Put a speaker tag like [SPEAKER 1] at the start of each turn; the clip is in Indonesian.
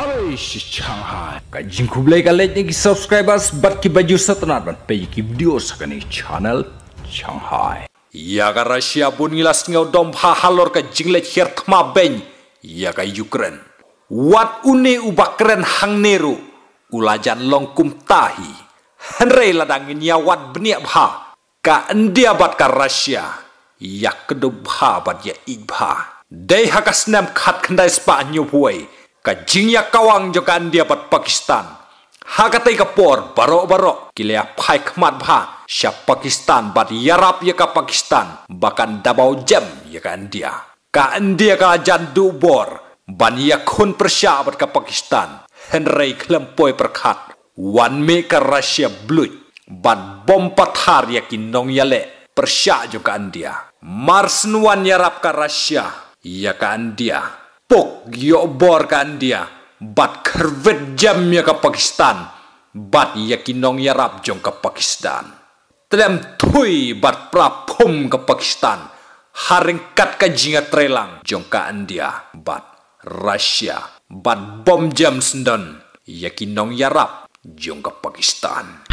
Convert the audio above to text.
[SPEAKER 1] अरे छान कजिन खुबले का लेने subscribers सब्सक्राइबर्स बट की बजू सतनार बन पे की वीडियो सकने channel Shanghai
[SPEAKER 2] Yaga Russia pun ngilas ngau dom halor ka jinglet her kma beng yaga Ukraine wat une ubakren hang neru ulajan longkum tahi Henry ladangin nya wat benia bha ka endia bat ka Russia yak kedub bha bat ya ibha dei hakas nam khat khandai spa nyu puai kajingya kawang jokan dia bat Pakistan. Hakatai kapor barok-barok kiliah pai kemat bah sya Pakistan bat yarap ya ka Pakistan bahkan dabau jam ya ka India. Ka India kerajaan dubor ban ya kun persya bat ka Pakistan. Henry kelempoi perkat. Wan me ka Russia blut ban bom pathar ya kinong yale persya juga India Mars nuan yarap ka russia ya ka India pok yo bor kan dia bat kervet jam ya ke Pakistan bat yakinong ya rap jong ke Pakistan telem tui bat prapom ke Pakistan haringkat kat ka trelang jong ka India bat Rusia bat bom jam sendon yakinong ya rap jong ke Pakistan